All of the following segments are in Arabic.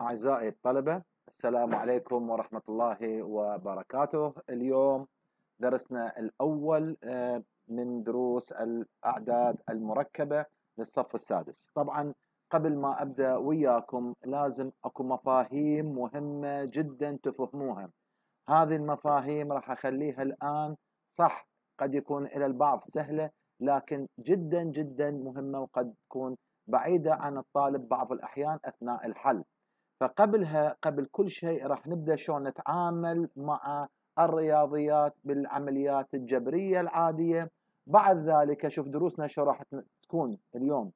أعزائي الطلبة السلام عليكم ورحمة الله وبركاته اليوم درسنا الأول آه، من دروس الأعداد المركبة للصف السادس طبعا قبل ما أبدأ وياكم لازم أكو مفاهيم مهمة جدا تفهموها هذه المفاهيم راح أخليها الآن صح قد يكون إلى البعض سهلة لكن جدا جدا مهمة وقد تكون بعيدة عن الطالب بعض الأحيان أثناء الحل فقبلها قبل كل شيء راح نبدا شلون نتعامل مع الرياضيات بالعمليات الجبريه العاديه بعد ذلك شوف دروسنا شو راح تكون اليوم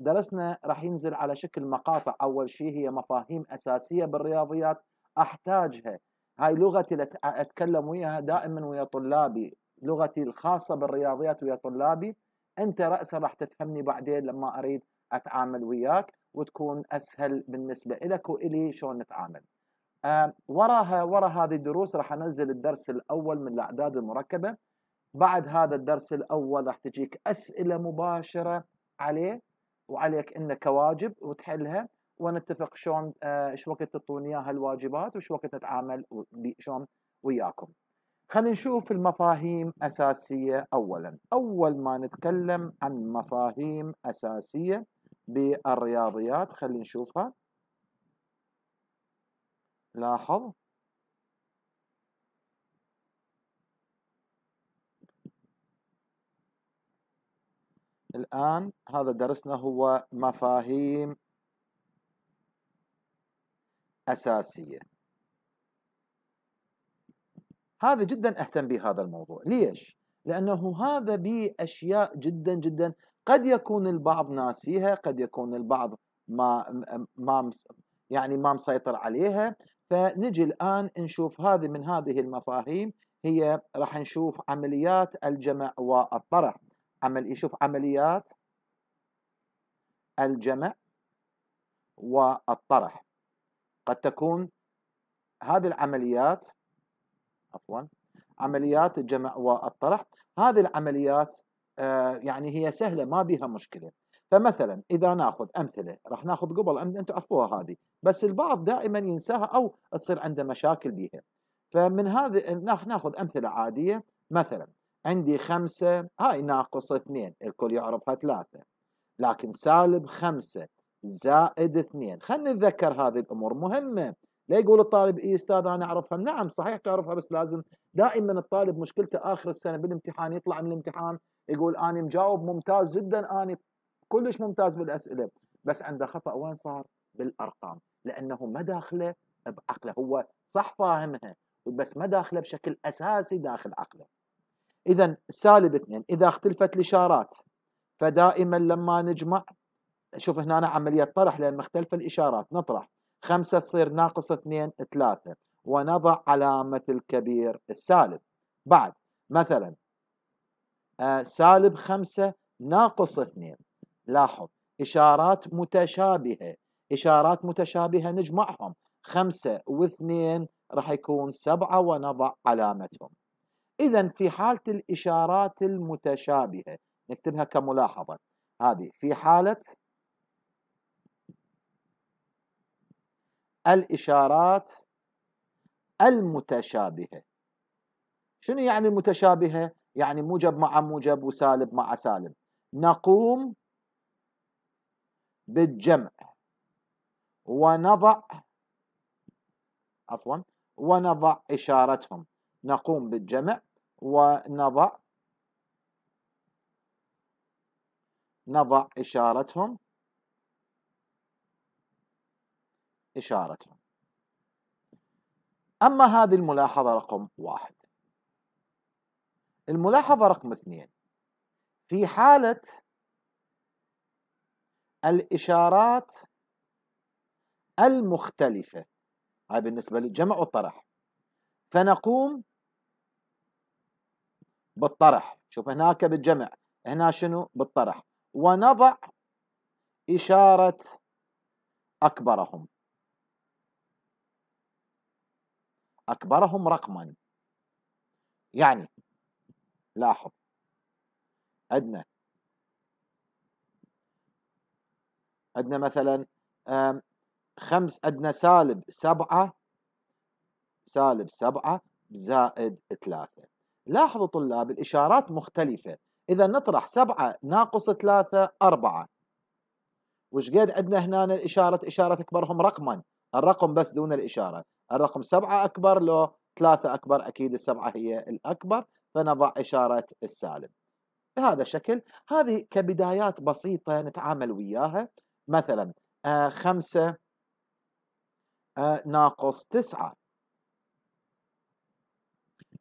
درسنا راح ينزل على شكل مقاطع اول شيء هي مفاهيم اساسيه بالرياضيات احتاجها هاي لغتي اللي اتكلم وياها دائما ويا طلابي لغتي الخاصه بالرياضيات ويا طلابي انت راسا راح تفهمني بعدين لما اريد اتعامل وياك وتكون اسهل بالنسبه لك والي شلون نتعامل. أه وراها ورا هذه الدروس راح انزل الدرس الاول من الاعداد المركبه. بعد هذا الدرس الاول راح تجيك اسئله مباشره عليه وعليك انه كواجب وتحلها ونتفق شلون آه، ايش أه وقت تعطوني اياها الواجبات وايش وقت نتعامل شلون وياكم. خلينا نشوف المفاهيم أساسية أولا أول ما نتكلم عن مفاهيم أساسية بالرياضيات خلينا نشوفها لاحظ الآن هذا درسنا هو مفاهيم أساسية هذا جدا أهتم بهذا الموضوع ليش؟ لأنه هذا بأشياء جدا جدا قد يكون البعض ناسيها قد يكون البعض ما ما يعني ما مسيطر عليها فنجي الآن نشوف هذه من هذه المفاهيم هي راح نشوف عمليات الجمع والطرح عمل يشوف عمليات الجمع والطرح قد تكون هذه العمليات عفوا عمليات الجمع والطرح هذه العمليات آه، يعني هي سهله ما بيها مشكله فمثلا اذا ناخذ امثله راح ناخذ قبل انتم عرفوها هذه بس البعض دائما ينساها او تصير عنده مشاكل بيها فمن هذه ناخذ امثله عاديه مثلا عندي خمسة هاي ناقص اثنين الكل يعرفها ثلاثة لكن سالب خمسة زائد اثنين خلينا نتذكر هذه الأمور مهمة لا يقول الطالب إيه أستاذ أنا أعرفها نعم صحيح تعرفها بس لازم دائما الطالب مشكلته آخر السنة بالامتحان يطلع من الامتحان يقول أنا مجاوب ممتاز جدا أنا كلش ممتاز بالأسئلة بس عنده خطأ وين صار بالأرقام لأنه ما داخله بعقله هو صح فاهمها بس ما داخله بشكل أساسي داخل عقله إذا سالب اثنين إذا اختلفت الإشارات فدائما لما نجمع شوف هنا أنا عملية طرح لأن مختلفة الإشارات نطرح خمسة تصير ناقص اثنين ثلاثة ونضع علامة الكبير السالب بعد مثلا آه، سالب خمسة ناقص اثنين لاحظ إشارات متشابهة إشارات متشابهة نجمعهم خمسة واثنين راح يكون سبعة ونضع علامتهم إذا في حالة الإشارات المتشابهة نكتبها كملاحظة هذه في حالة الإشارات المتشابهة شنو يعني متشابهة؟ يعني موجب مع موجب وسالب مع سالب نقوم بالجمع ونضع عفوا ونضع إشارتهم نقوم بالجمع ونضع نضع إشارتهم إشارتهم أما هذه الملاحظة رقم واحد الملاحظة رقم اثنين في حالة الإشارات المختلفة هاي بالنسبة للجمع والطرح فنقوم بالطرح شوف هناك بالجمع هنا شنو بالطرح ونضع إشارة أكبرهم أكبرهم رقما يعني لاحظ عندنا عندنا مثلا خمس عندنا سالب سبعة سالب سبعة زائد ثلاثة لاحظوا طلاب الإشارات مختلفة إذا نطرح سبعة ناقص ثلاثة أربعة وش قد عندنا هنا الإشارة إشارة أكبرهم رقما الرقم بس دون الإشارة الرقم سبعة أكبر لو ثلاثة أكبر أكيد السبعة هي الأكبر فنضع إشارة السالب بهذا الشكل هذه كبدايات بسيطة نتعامل وياها مثلا آه خمسة آه ناقص تسعة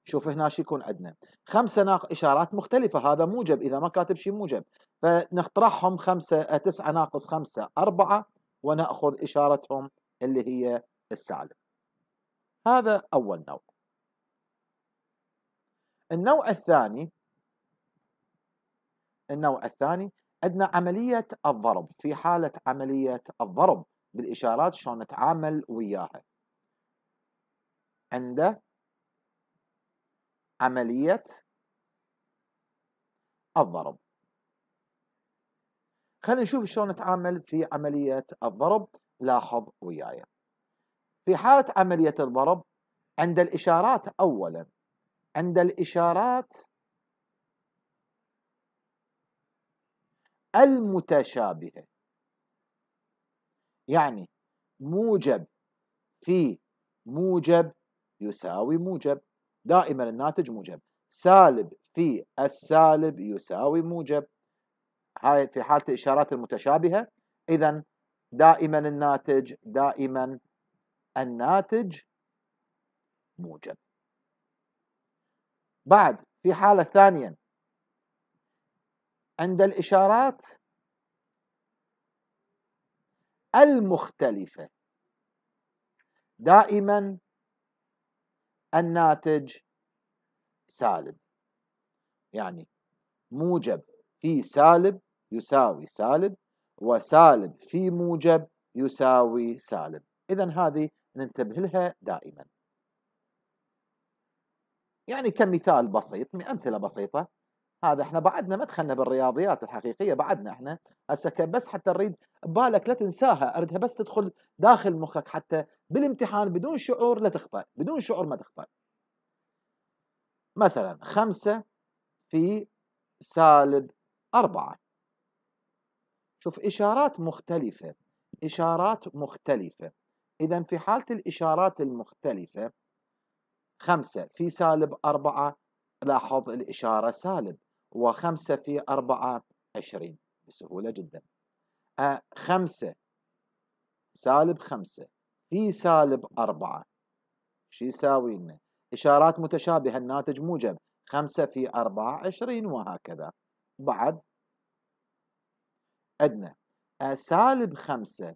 شوف هنا شو يكون عندنا خمسة ناقص إشارات مختلفة هذا موجب إذا ما كاتب شيء موجب فنقترحهم خمسة آه تسعة ناقص خمسة أربعة ونأخذ إشارتهم اللي هي السالب هذا أول نوع النوع الثاني النوع الثاني عندنا عملية الضرب في حالة عملية الضرب بالإشارات شلون نتعامل وياها عند عملية الضرب خلينا نشوف شلون نتعامل في عملية الضرب لاحظ وياي في حالة عملية الضرب عند الإشارات أولاً عند الإشارات المتشابهة يعني موجب في موجب يساوي موجب دائما الناتج موجب سالب في السالب يساوي موجب هاي في حالة الإشارات المتشابهة إذا دائما الناتج دائما الناتج موجب بعد في حالة ثانية عند الإشارات المختلفة دائما الناتج سالب يعني موجب في سالب يساوي سالب وسالب في موجب يساوي سالب إذا هذه ننتبه لها دائما يعني كمثال بسيط امثله بسيطه هذا احنا بعدنا ما دخلنا بالرياضيات الحقيقيه بعدنا احنا هسه بس حتى نريد بالك لا تنساها اردها بس تدخل داخل مخك حتى بالامتحان بدون شعور لا تخطأ بدون شعور ما تخطأ مثلا خمسة في سالب أربعة شوف إشارات مختلفة إشارات مختلفة إذا في حالة الإشارات المختلفة خمسة في سالب أربعة لاحظ الإشارة سالب وخمسة في أربعة عشرين بسهولة جدا آه، خمسة سالب خمسة في سالب أربعة شو يساوي لنا؟ إشارات متشابهة الناتج موجب خمسة في أربعة عشرين وهكذا بعد أدنى آه، سالب خمسة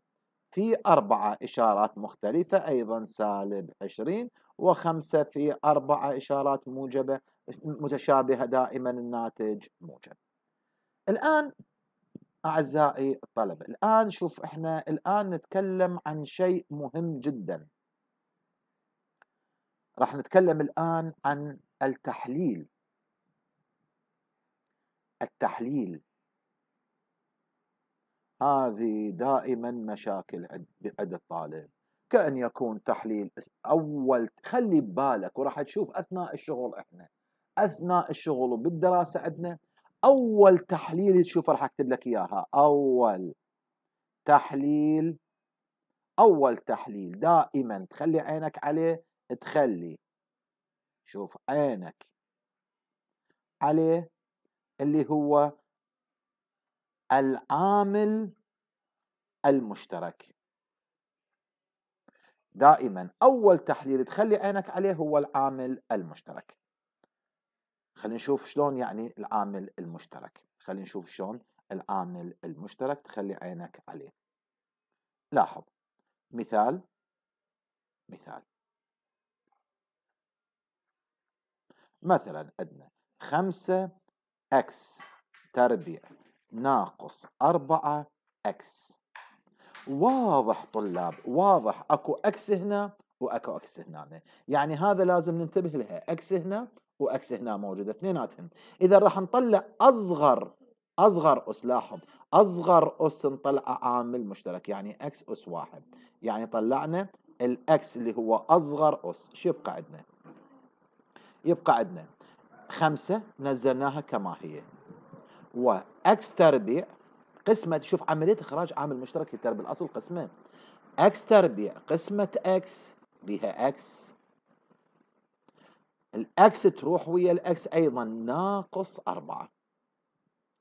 في أربعة إشارات مختلفة أيضا سالب عشرين وخمسة في أربعة إشارات موجبة متشابهة دائما الناتج موجب الآن أعزائي الطلبة الآن شوف إحنا الآن نتكلم عن شيء مهم جدا راح نتكلم الآن عن التحليل التحليل هذه دائما مشاكل عند الطالب كأن يكون تحليل أول خلي بالك وراح تشوف أثناء الشغل إحنا أثناء الشغل وبالدراسة عندنا أول تحليل تشوفه راح أكتب لك إياها أول تحليل أول تحليل دائما تخلي عينك عليه تخلي شوف عينك عليه اللي هو العامل المشترك دائما أول تحليل تخلي عينك عليه هو العامل المشترك خلينا نشوف شلون يعني العامل المشترك خلينا نشوف شلون العامل المشترك تخلي عينك عليه لاحظ مثال مثال مثلا عندنا خمسة اكس تربيع ناقص أربعة اكس واضح طلاب واضح اكو اكس هنا واكو اكس هنا يعني هذا لازم ننتبه لها اكس هنا واكس هنا موجوده اثنيناتهم اذا راح نطلع اصغر اصغر اس لاحظ اصغر اس نطلع عامل مشترك يعني اكس اس واحد يعني طلعنا الاكس اللي هو اصغر اس شو يبقى عندنا يبقى عندنا خمسة نزلناها كما هي واكس تربيع قسمة شوف عملية إخراج عامل مشترك ترى الأصل قسمين اكس تربيع قسمة اكس بها اكس الاكس تروح ويا الاكس ايضا ناقص أربعة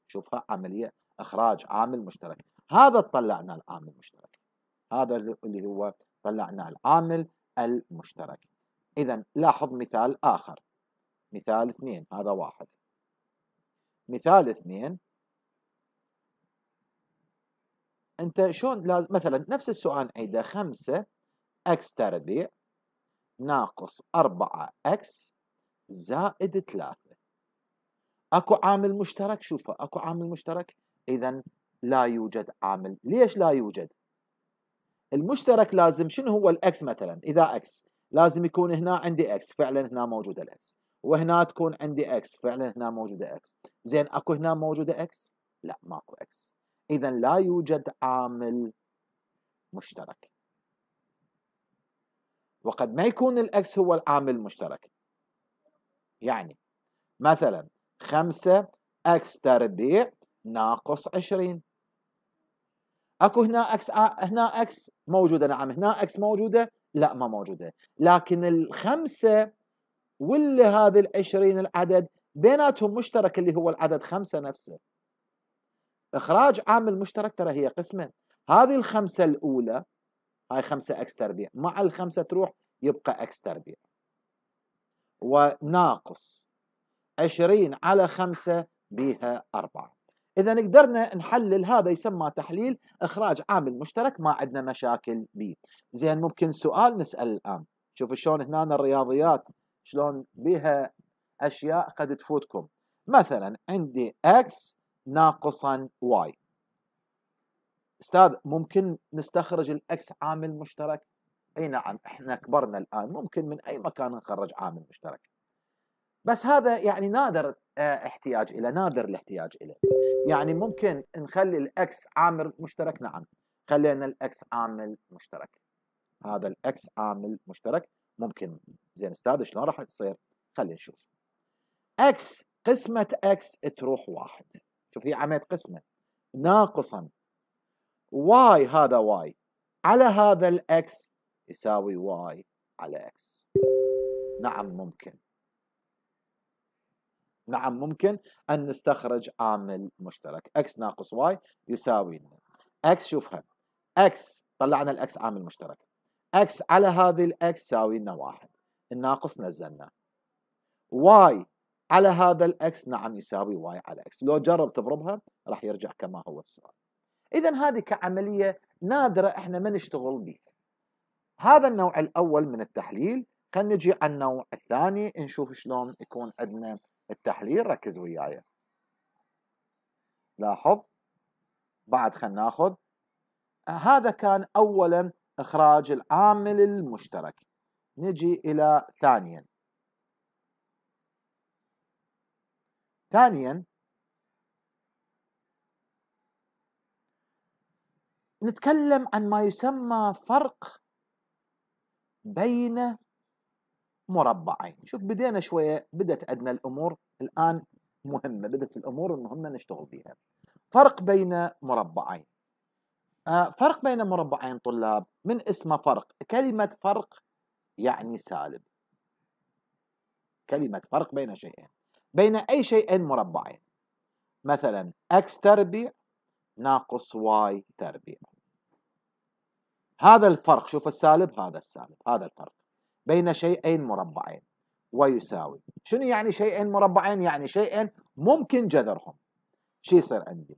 شوفها عملية إخراج عامل مشترك هذا طلعنا العامل المشترك هذا اللي هو طلعنا العامل المشترك إذا لاحظ مثال آخر مثال اثنين هذا واحد مثال اثنين انت شلون لازم مثلا نفس السؤال عيده 5 اكس تربيع ناقص 4 اكس زائد 3 اكو عامل مشترك شوفه اكو عامل مشترك اذا لا يوجد عامل ليش لا يوجد المشترك لازم شنو هو الاكس مثلا اذا اكس لازم يكون هنا عندي اكس فعلا هنا موجوده الاكس وهنا تكون عندي اكس فعلا هنا موجوده اكس زين اكو هنا موجوده اكس لا ماكو اكس إذا لا يوجد عامل مشترك وقد ما يكون الإكس هو العامل المشترك يعني مثلا خمسة إكس تربيع ناقص عشرين اكو هنا اكس هنا اكس موجوده نعم هنا اكس موجوده لا ما موجوده لكن الخمسه واللي هذه ال 20 العدد بيناتهم مشترك اللي هو العدد خمسه نفسه إخراج عامل مشترك ترى هي قسمة هذه الخمسة الأولى هاي خمسة أكس تربيع مع الخمسة تروح يبقى أكس تربيع وناقص 20 على 5 بها 4 إذا قدرنا نحلل هذا يسمى تحليل إخراج عامل مشترك ما عندنا مشاكل به زين ممكن سؤال نسأل الآن شوف شلون هنا الرياضيات شلون بها أشياء قد تفوتكم مثلا عندي اكس ناقصا واي استاذ ممكن نستخرج الاكس عامل مشترك اي نعم احنا كبرنا الان ممكن من اي مكان نخرج عامل مشترك بس هذا يعني نادر آه، احتياج الى نادر الاحتياج اليه يعني ممكن نخلي الاكس عامل مشترك نعم خلينا الاكس عامل مشترك هذا الاكس عامل مشترك ممكن زين استاذ شلون راح تصير خلينا نشوف اكس قسمه اكس تروح واحد شوف هي عمليه قسمه ناقصا واي هذا واي على هذا الاكس يساوي واي على اكس نعم ممكن نعم ممكن أن نستخرج عامل مشترك اكس ناقص واي يساوي لنا اكس شوفها اكس طلعنا الأكس عامل مشترك اكس على هذه الأكس يساوي لنا واحد الناقص نزلنا واي على هذا الاكس نعم يساوي واي على اكس لو جرب تضربها راح يرجع كما هو السؤال اذا هذه كعمليه نادره احنا ما نشتغل بها هذا النوع الاول من التحليل خلينا نجي على النوع الثاني نشوف شلون يكون عندنا التحليل ركز وياي لاحظ بعد خلينا ناخذ هذا كان اولا اخراج العامل المشترك نجي الى ثانيا ثانيا نتكلم عن ما يسمى فرق بين مربعين شوف بدينا شوية بدت عندنا الأمور الآن مهمة بدت الأمور المهمة نشتغل بها فرق بين مربعين آه، فرق بين مربعين طلاب من اسمه فرق كلمة فرق يعني سالب كلمة فرق بين شيئين بين أي شيئين مربعين مثلا x تربيع ناقص y تربيع هذا الفرق شوف السالب هذا السالب هذا الفرق بين شيئين مربعين ويساوي شنو يعني شيئين مربعين يعني شيئين ممكن جذرهم شو يصير عندي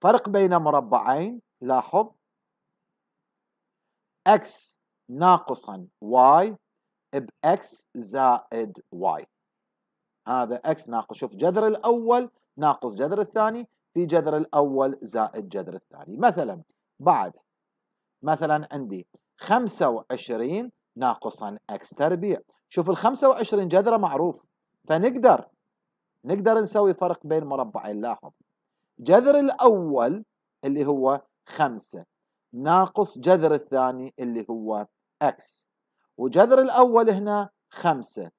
فرق بين مربعين لاحظ x ناقصا y بx زائد y هذا اكس ناقص شوف جذر الاول ناقص جذر الثاني في جذر الاول زائد جذر الثاني مثلا بعد مثلا عندي 25 ناقصا اكس تربيع شوف ال 25 جذره معروف فنقدر نقدر نسوي فرق بين مربعين لاحظ جذر الاول اللي هو 5 ناقص جذر الثاني اللي هو اكس وجذر الاول هنا 5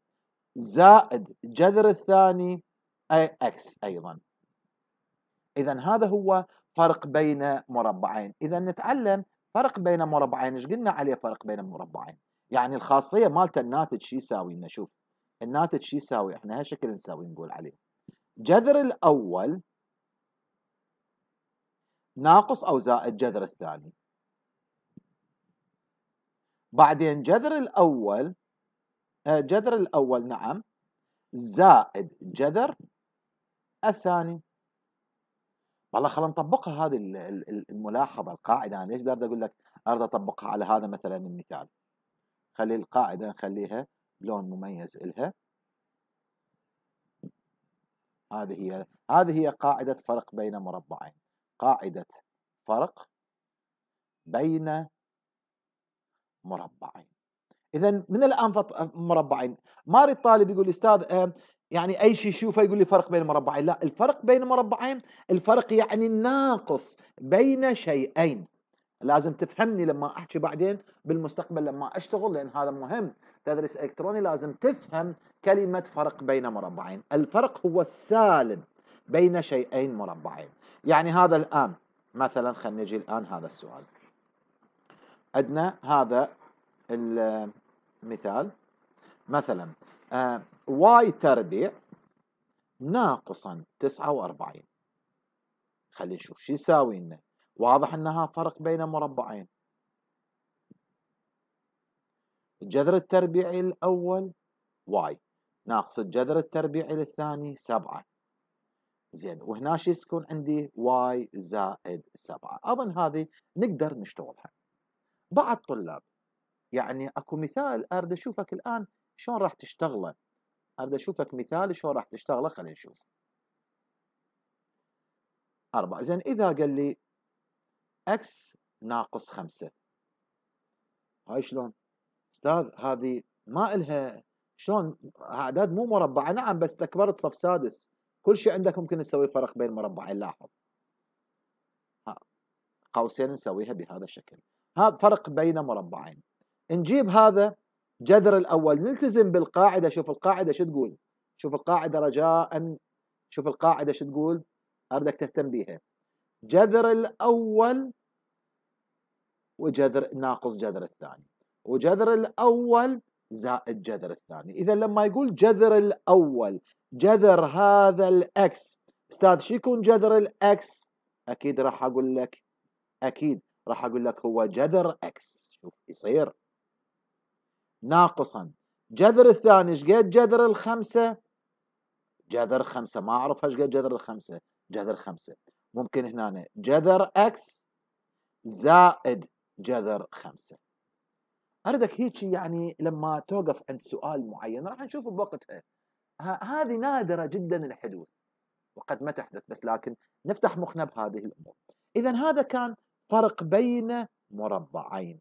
زائد جذر الثاني أي X أيضا إذا هذا هو فرق بين مربعين إذا نتعلم فرق بين مربعين إيش قلنا عليه فرق بين مربعين يعني الخاصية مالته الناتج شو يساوي لنا شوف الناتج شو يساوي احنا هالشكل نساوي نقول عليه جذر الأول ناقص أو زائد جذر الثاني بعدين جذر الأول آه، جذر الأول نعم زائد جذر الثاني والله خلينا نطبقها هذه الملاحظة القاعدة أنا ليش أريد أقول لك أريد أطبقها على هذا مثلا المثال خلي القاعدة نخليها لون مميز إلها هذه هي هذه هي قاعدة فرق بين مربعين قاعدة فرق بين مربعين اذا من الان مربعين ماري الطالب يقول استاذ آه، يعني اي شيء يشوفه يقول لي فرق بين مربعين لا الفرق بين مربعين الفرق يعني الناقص بين شيئين لازم تفهمني لما احكي بعدين بالمستقبل لما اشتغل لان هذا مهم تدرس الكتروني لازم تفهم كلمه فرق بين مربعين الفرق هو السالب بين شيئين مربعين يعني هذا الان مثلا خلينا نجي الان هذا السؤال عندنا هذا مثال مثلا آه، واي تربيع ناقصا 49 خلينا نشوف شو يساوي لنا واضح انها فرق بين مربعين الجذر التربيعي الاول واي ناقص الجذر التربيعي للثاني سبعة زين وهنا شو يسكن عندي واي زائد سبعة أظن هذه نقدر نشتغلها بعض طلاب يعني اكو مثال اريد اشوفك الان شلون راح تشتغله اريد اشوفك مثال شلون راح تشتغله خلينا نشوف أربعة زين إذا قال لي اكس ناقص خمسة هاي شلون أستاذ هذه ما إلها شلون أعداد مو مربعة نعم بس تكبرت صف سادس كل شيء عندك ممكن نسوي فرق بين مربعين لاحظ قوسين نسويها بهذا الشكل هذا فرق بين مربعين نجيب هذا جذر الاول نلتزم بالقاعده شوف القاعده شو تقول شوف القاعده رجاء شوف القاعده شو تقول اردك تهتم بيها جذر الاول وجذر ناقص جذر الثاني وجذر الاول زائد جذر الثاني اذا لما يقول جذر الاول جذر هذا الاكس استاذ شو يكون جذر الاكس اكيد راح اقول لك اكيد راح اقول لك هو جذر اكس شوف يصير ناقصا جذر الثاني ايش قد جذر الخمسة جذر خمسة ما أعرف ايش قد جذر الخمسة جذر خمسة ممكن هنا جذر اكس زائد جذر خمسة أردك هيك يعني لما توقف عند سؤال معين راح نشوفه بوقتها هذه نادرة جدا الحدوث وقد ما تحدث بس لكن نفتح مخنا بهذه الأمور إذا هذا كان فرق بين مربعين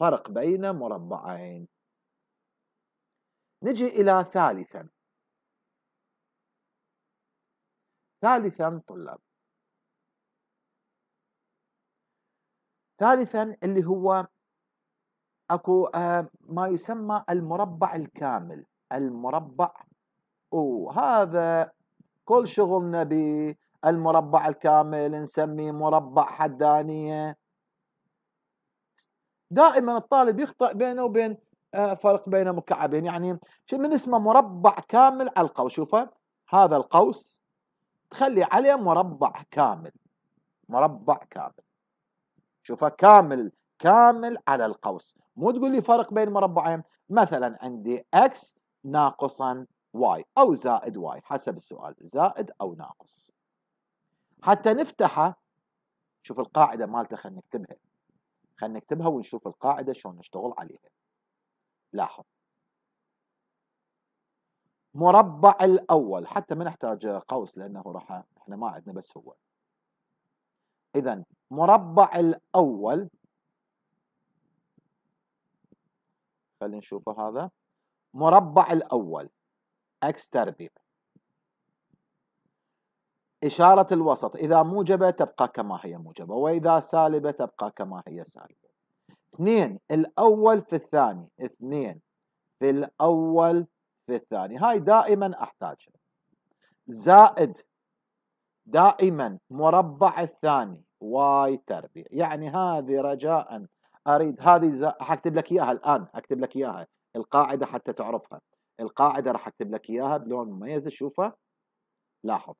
فرق بين مربعين نجي إلى ثالثا ثالثا طلاب ثالثا اللي هو اكو آه، ما يسمى المربع الكامل المربع وهذا كل شغلنا بالمربع الكامل نسميه مربع حدانيه دائما الطالب يخطئ بينه وبين آه، فرق بين مكعبين يعني شيء من اسمه مربع كامل على القوس شوفه هذا القوس تخلي عليه مربع كامل مربع كامل شوفه كامل كامل على القوس مو تقول لي فرق بين مربعين مثلا عندي x ناقصا y او زائد y حسب السؤال زائد او ناقص حتى نفتحه شوف القاعده مالته خلينا نكتبها خلينا نكتبها ونشوف القاعدة شلون نشتغل عليها لاحظ مربع الأول حتى ما نحتاج قوس لأنه راح احنا ما عندنا بس هو إذا مربع الأول خلينا نشوفه هذا مربع الأول اكس تربيع إشارة الوسط إذا موجبة تبقى كما هي موجبة وإذا سالبة تبقى كما هي سالبة اثنين الأول في الثاني اثنين في الأول في الثاني هاي دائما أحتاجها زائد دائما مربع الثاني واي تربيع يعني هذه رجاء أريد هذه أكتب لك إياها الآن أكتب لك إياها القاعدة حتى تعرفها القاعدة راح أكتب لك إياها بلون مميز شوفها لاحظ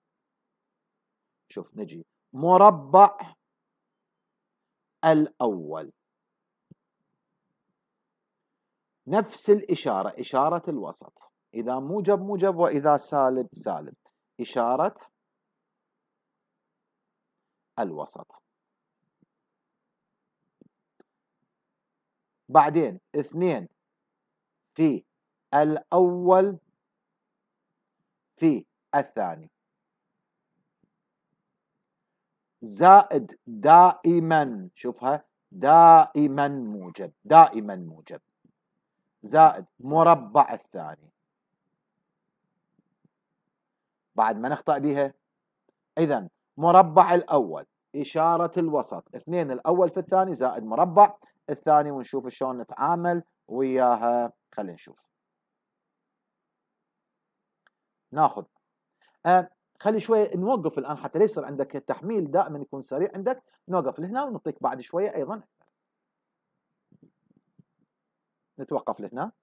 شوف نجي مربع الأول نفس الإشارة إشارة الوسط إذا موجب موجب وإذا سالب سالب إشارة الوسط بعدين اثنين في الأول في الثاني زائد دائما شوفها دائما موجب دائما موجب زائد مربع الثاني بعد ما نخطأ بها إذا مربع الأول إشارة الوسط اثنين الأول في الثاني زائد مربع الثاني ونشوف شلون نتعامل وياها خلينا نشوف ناخذ آه، خلي شويه نوقف الان حتى ليس عندك التحميل دائما يكون سريع عندك نوقف لهنا ونعطيك بعد شويه ايضا نتوقف لهنا